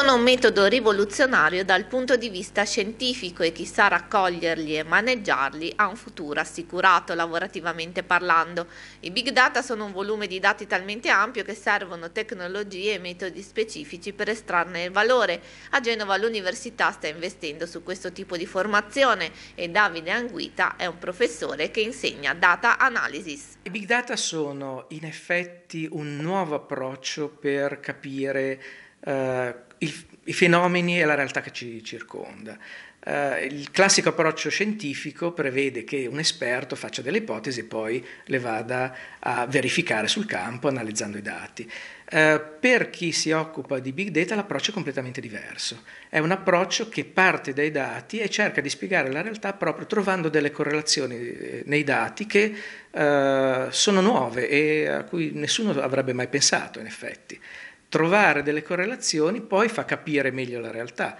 Sono un metodo rivoluzionario dal punto di vista scientifico e chi sa raccoglierli e maneggiarli ha un futuro assicurato lavorativamente parlando. I big data sono un volume di dati talmente ampio che servono tecnologie e metodi specifici per estrarne il valore. A Genova l'università sta investendo su questo tipo di formazione e Davide Anguita è un professore che insegna data analysis. I big data sono in effetti un nuovo approccio per capire eh, il, i fenomeni e la realtà che ci circonda. Eh, il classico approccio scientifico prevede che un esperto faccia delle ipotesi e poi le vada a verificare sul campo analizzando i dati. Eh, per chi si occupa di big data l'approccio è completamente diverso. È un approccio che parte dai dati e cerca di spiegare la realtà proprio trovando delle correlazioni eh, nei dati che eh, sono nuove e a cui nessuno avrebbe mai pensato in effetti trovare delle correlazioni poi fa capire meglio la realtà.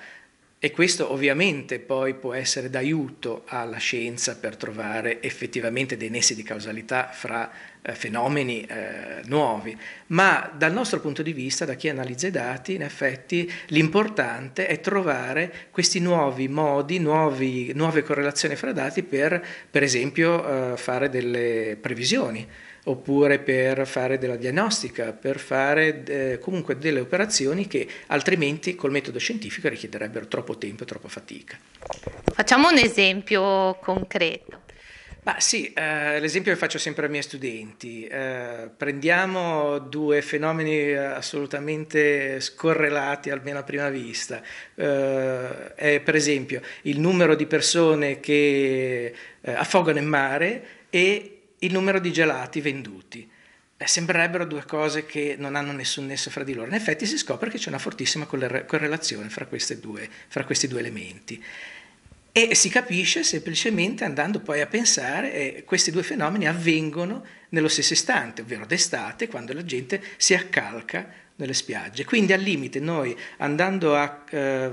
E questo ovviamente poi può essere d'aiuto alla scienza per trovare effettivamente dei nessi di causalità fra eh, fenomeni eh, nuovi, ma dal nostro punto di vista, da chi analizza i dati, in effetti l'importante è trovare questi nuovi modi, nuovi, nuove correlazioni fra dati per, per esempio, eh, fare delle previsioni oppure per fare della diagnostica, per fare eh, comunque delle operazioni che altrimenti col metodo scientifico richiederebbero troppo tempo e troppa fatica. Facciamo un esempio concreto. Ma sì, eh, l'esempio che faccio sempre ai miei studenti. Eh, prendiamo due fenomeni eh, assolutamente scorrelati, almeno a prima vista. Eh, è per esempio il numero di persone che eh, affogano in mare e il numero di gelati venduti. Eh, sembrerebbero due cose che non hanno nessun nesso fra di loro. In effetti si scopre che c'è una fortissima correlazione fra, due, fra questi due elementi. E si capisce semplicemente andando poi a pensare, eh, questi due fenomeni avvengono nello stesso istante, ovvero d'estate, quando la gente si accalca nelle spiagge. Quindi al limite noi andando a, eh,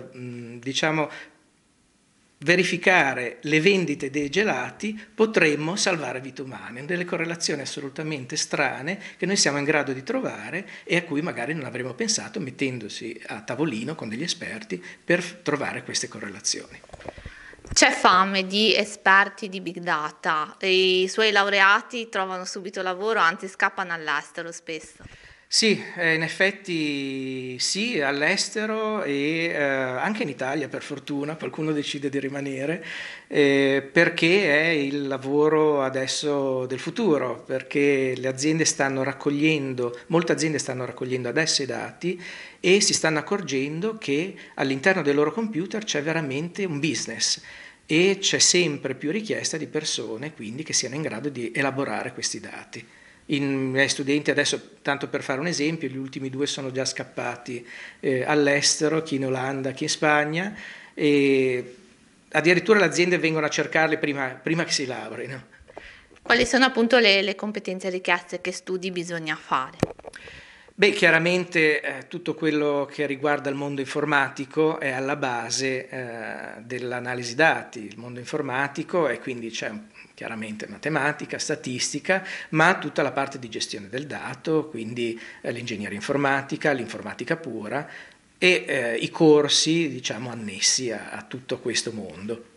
diciamo, verificare le vendite dei gelati potremmo salvare vite umane, delle correlazioni assolutamente strane che noi siamo in grado di trovare e a cui magari non avremmo pensato mettendosi a tavolino con degli esperti per trovare queste correlazioni. C'è fame di esperti di big data, i suoi laureati trovano subito lavoro, anzi scappano all'estero spesso. Sì, eh, in effetti sì, all'estero e eh, anche in Italia per fortuna, qualcuno decide di rimanere eh, perché è il lavoro adesso del futuro, perché le aziende stanno raccogliendo, molte aziende stanno raccogliendo adesso i dati e si stanno accorgendo che all'interno dei loro computer c'è veramente un business e c'è sempre più richiesta di persone quindi che siano in grado di elaborare questi dati. I miei studenti adesso, tanto per fare un esempio, gli ultimi due sono già scappati eh, all'estero, chi in Olanda, chi in Spagna, e addirittura le aziende vengono a cercarli prima, prima che si laurino. Quali sono appunto le, le competenze richieste che studi bisogna fare? Beh, chiaramente eh, tutto quello che riguarda il mondo informatico è alla base eh, dell'analisi dati, il mondo informatico e quindi c'è chiaramente matematica, statistica, ma tutta la parte di gestione del dato, quindi eh, l'ingegneria informatica, l'informatica pura e eh, i corsi diciamo, annessi a, a tutto questo mondo.